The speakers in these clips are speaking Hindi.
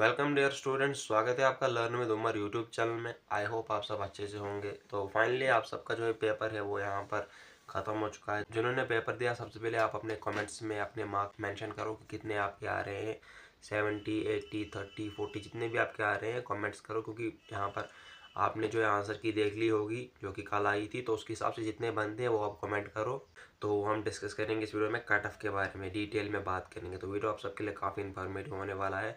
वेलकम डियर स्टूडेंट्स स्वागत है आपका learn with Umar YouTube channel में आई होप आप सब अच्छे से होंगे तो फाइनली आप सबका जो है पेपर है वो यहाँ पर ख़त्म हो चुका है जिन्होंने पेपर दिया सबसे पहले आप अपने कमेंट्स में अपने मार्क्स मेंशन करो कि कितने आपके आ रहे हैं सेवेंटी एट्टी थर्टी फोर्टी जितने भी आपके आ रहे हैं कॉमेंट्स करो क्योंकि यहाँ पर आपने जो है आंसर की देख ली होगी जो कि कल आई थी तो उसके हिसाब से जितने बनते हैं वो आप कमेंट करो तो हम डिस्कस करेंगे इस वीडियो में कट ऑफ के बारे में डिटेल में बात करेंगे तो वीडियो आप सबके लिए काफ़ी इन्फॉर्मेटिव होने वाला है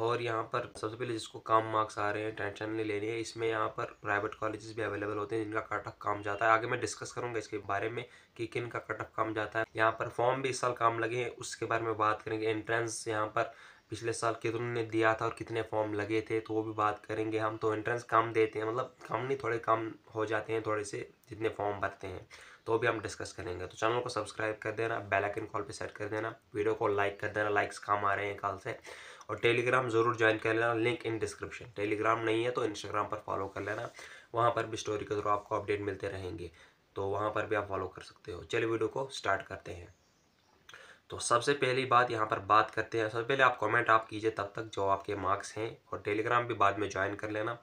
और यहाँ पर सबसे पहले जिसको कम मार्क्स आ रहे हैं टेंशन नहीं लेनी है इसमें यहाँ पर प्राइवेट कॉलेजेस भी अवेलेबल होते हैं जिनका कटअप कम जाता है आगे मैं डिस्कस करूँगा इसके बारे में कि किन का कटअप कम जाता है यहाँ पर फॉर्म भी इस साल काम लगे हैं उसके बारे में बात करेंगे एंट्रेंस यहाँ पर पिछले साल कितने दिया था और कितने फॉर्म लगे थे तो वो भी बात करेंगे हम तो एंट्रेंस कम देते हैं मतलब कम नहीं थोड़े कम हो जाते हैं थोड़े से जितने फॉर्म भरते हैं तो भी हम डिस्कस करेंगे तो चैनल को सब्सक्राइब कर देना बेल आइकन कॉल पे सेट कर देना वीडियो को लाइक कर देना लाइक्स काम आ रहे हैं कल से और टेलीग्राम ज़रूर ज्वाइन कर लेना लिंक इन डिस्क्रिप्शन टेलीग्राम नहीं है तो इंस्टाग्राम पर फॉलो कर लेना वहाँ पर भी स्टोरी के थ्रू आपको अपडेट मिलते रहेंगे तो वहाँ पर भी आप फॉलो कर सकते हो चलिए वीडियो को स्टार्ट करते हैं तो सबसे पहली बात यहाँ पर बात करते हैं सबसे पहले आप कमेंट आप कीजिए तब तक जो आपके मार्क्स हैं और टेलीग्राम भी बाद में ज्वाइन कर लेना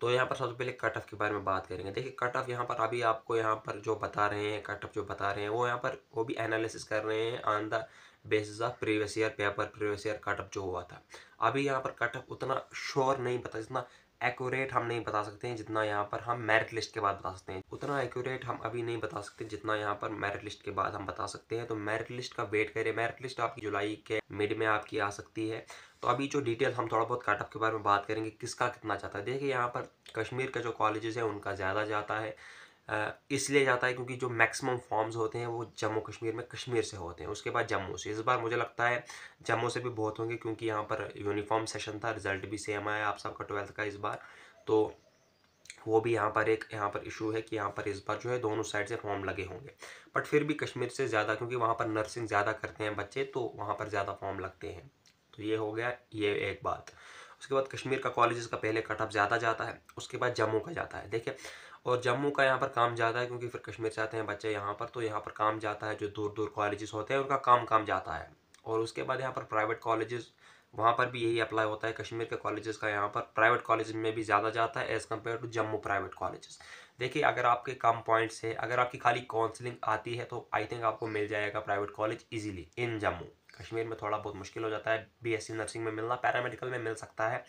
तो यहाँ पर सबसे पहले कट ऑफ के बारे में बात करेंगे देखिए कट ऑफ यहाँ पर अभी आपको यहाँ पर जो बता रहे हैं कट ऑफ जो बता रहे हैं वो यहाँ पर वो भी एनालिसिस कर रहे हैं on the basis of previous year paper previous year cutoff जो हुआ था अभी यहाँ पर कटअप उतना श्योर नहीं पता जितना एक्यूरेट हम नहीं बता सकते हैं जितना यहाँ पर हम मेरिट लिस्ट के बाद बता सकते हैं उतना एक्यूरेट हम अभी नहीं बता सकते जितना यहाँ पर मेरिट लिस्ट के बाद हम बता सकते हैं तो मेरिट लिस्ट का वेट करें मेरिट लिस्ट आपकी जुलाई के मिड में आपकी आ सकती है तो अभी जो डिटेल हम थोड़ा बहुत कटअप के बारे में बात करेंगे किसका कितना जाता है देखिए यहाँ पर कश्मीर का जो कॉलेजेस है उनका ज़्यादा जाता है इसलिए जाता है क्योंकि जो मैक्सिमम फॉर्म्स होते हैं वो जम्मू कश्मीर में कश्मीर से होते हैं उसके बाद जम्मू से इस बार मुझे लगता है जम्मू से भी बहुत होंगे क्योंकि यहाँ पर यूनिफॉर्म सेशन था रिजल्ट भी सेम आया आप सबका ट्वेल्थ का इस बार तो वो भी यहाँ पर एक यहाँ पर इशू है कि यहाँ पर इस बार जो है दोनों साइड से फॉर्म लगे होंगे बट फिर भी कश्मीर से ज़्यादा क्योंकि वहाँ पर नर्सिंग ज़्यादा करते हैं बच्चे तो वहाँ पर ज़्यादा फॉर्म लगते हैं तो ये हो गया ये एक बात उसके बाद कश्मीर का कॉलेज का पहले कटअप ज़्यादा जाता है उसके बाद जम्मू का जाता है देखिए और जम्मू का यहाँ पर काम जाता है क्योंकि फिर कश्मीर से आते हैं बच्चे यहाँ पर तो यहाँ पर काम जाता है जो दूर दूर कॉलेजेस होते हैं उनका काम काम जाता है और उसके बाद यहाँ पर प्राइवेट कॉलेजेस वहाँ पर भी यही अप्लाई होता है कश्मीर के कॉलेजेस का यहाँ पर प्राइवेट कॉलेज में भी ज़्यादा जाता है as compare to Jammu private colleges देखिए अगर आपके कम पॉइंट्स है अगर आपकी खाली काउंसलिंग आती है तो आई थिंक आपको मिल जाएगा private college easily in Jammu Kashmir में थोड़ा बहुत मुश्किल हो जाता है बी नर्सिंग में मिलना पैरामेडिकल में मिल सकता है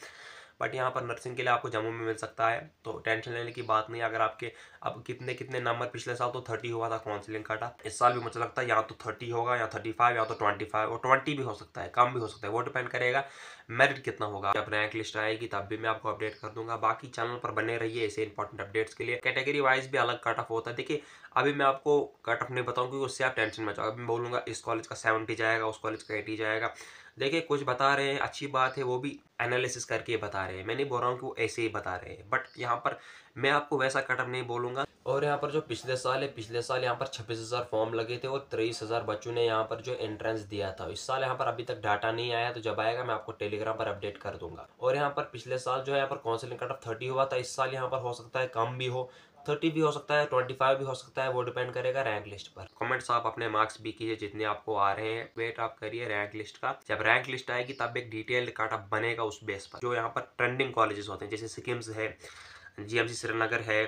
बट यहाँ पर नर्सिंग के लिए आपको जम्मू में मिल सकता है तो टेंशन लेने की बात नहीं अगर आपके अब कितने कितने नंबर पिछले साल तो थर्टी हुआ था काउंसिलिंग का था इस साल भी मुझे लगता है यहाँ तो थर्टी होगा या थर्टी फाइव या तो ट्वेंटी फाइव और ट्वेंटी भी हो सकता है कम भी हो सकता है वो डिपेंड करेगा मेरिट कितना होगा जब रैंक लिस्ट आएगी तब भी मैं आपको अपडेट कर दूंगा बाकी चैनल पर बने रहिए ऐसे इंपॉर्टेंट अपडेट्स के लिए कैटेगरी वाइज भी अलग कट ऑफ होता है देखिए अभी मैं आपको कट ऑफ नहीं बताऊँ क्योंकि उससे आप टेंशन में जाओ अभी मैं बोलूँगा इस कॉलेज का सेवेंटी जाएगा उस कॉलेज का एटी जाएगा देखिए कुछ बता रहे हैं अच्छी बात है वो भी एनालिसिस करके बता रहे हैं मैं नहीं बोल रहा हूँ कि वो ऐसे ही बता रहे हैं बट यहाँ पर मैं आपको वैसा कटअप नहीं बोलूँगा और यहाँ पर जो पिछले साल है पिछले साल यहाँ पर छब्बीस हज़ार फॉर्म लगे थे और तेईस हज़ार बच्चों ने यहाँ पर जो एंट्रेंस दिया था इस साल यहाँ पर अभी तक डाटा नहीं आया तो जब आएगा मैं आपको टेलीग्राम पर अपडेट कर दूंगा और यहाँ पर पिछले साल जो है यहाँ पर काउंसिलिंग कट ऑफ थर्टी हुआ था इस साल यहाँ पर हो सकता है कम भी हो थर्टी भी हो सकता है ट्वेंटी फाइव भी हो सकता है वो डिपेंड करेगा रैंक लिस्ट पर कमेंट्स आप अपने मार्क्स भी कीजिए जितने आपको आ रहे हैं वेट आप करिए रैंक लिस्ट का जब रैंक लिस्ट आएगी तब एक डिटेल्ड काटअप बनेगा उस बेस पर जो यहाँ पर ट्रेंडिंग कॉलेजेस होते हैं जैसे सिक्किम्स है जीएमसी श्रीनगर है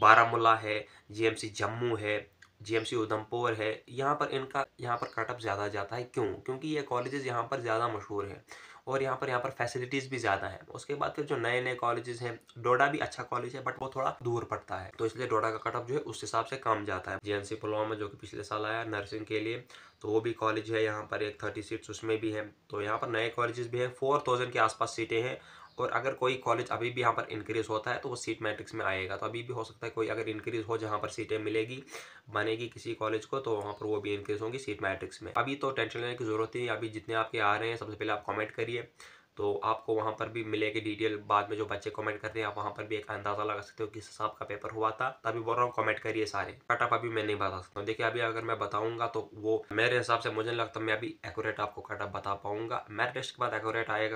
बारामूला है जीएमसी जम्मू है जीएमसी उधमपुर है यहाँ पर इनका यहाँ पर कटअप ज़्यादा जाता है क्यों क्योंकि ये कॉलेजेस यहाँ पर ज़्यादा मशहूर हैं और यहाँ पर यहाँ पर फैसिलिटीज़ भी ज़्यादा हैं उसके बाद फिर जो नए नए कॉलेजेस हैं डोडा भी अच्छा कॉलेज है बट वो थोड़ा दूर पड़ता है तो इसलिए डोडा का कटअप जो है उस हिसाब से कम जाता है जे पुलवामा जो कि पिछले साल आया नर्सिंग के लिए तो वो भी कॉलेज है यहाँ पर एक थर्टी सीट्स उसमें भी है तो यहाँ पर नए कॉलेज भी हैं फोर थाउजेंड के आसपास सीटें हैं और अगर कोई कॉलेज अभी भी यहाँ पर इंक्रीज़ होता है तो वो सीट मैट्रिक्स में आएगा तो अभी भी हो सकता है कोई अगर इंक्रीज़ हो जहाँ पर सीटें मिलेगी बनेगी किसी कॉलेज को तो वहाँ पर वो भी इंक्रीज़ होंगी सीट मैट्रिक्स में अभी तो टेंशन लेने की ज़रूरत नहीं अभी जितने आपके आ रहे हैं सबसे पहले आप कॉमेंट करिए तो आपको वहाँ पर भी मिलेगी डिटेल बाद में जो बच्चे कमेंट करते हैं आप वहाँ पर भी एक अंदाज़ा लगा सकते हो किस हिसाब का पेपर हुआ था तभी बोल रहा हूँ कमेंट करिए सारे कटअप अभी मैं नहीं बता सकता हूँ देखिए अभी अगर मैं बताऊँगा तो वो मेरे हिसाब से मुझे नहीं लगता मैं अभी एक्यूरेट आपको कटअप बता पाऊँगा मेरे टेस्ट के बाद एक्यूरेट आएगा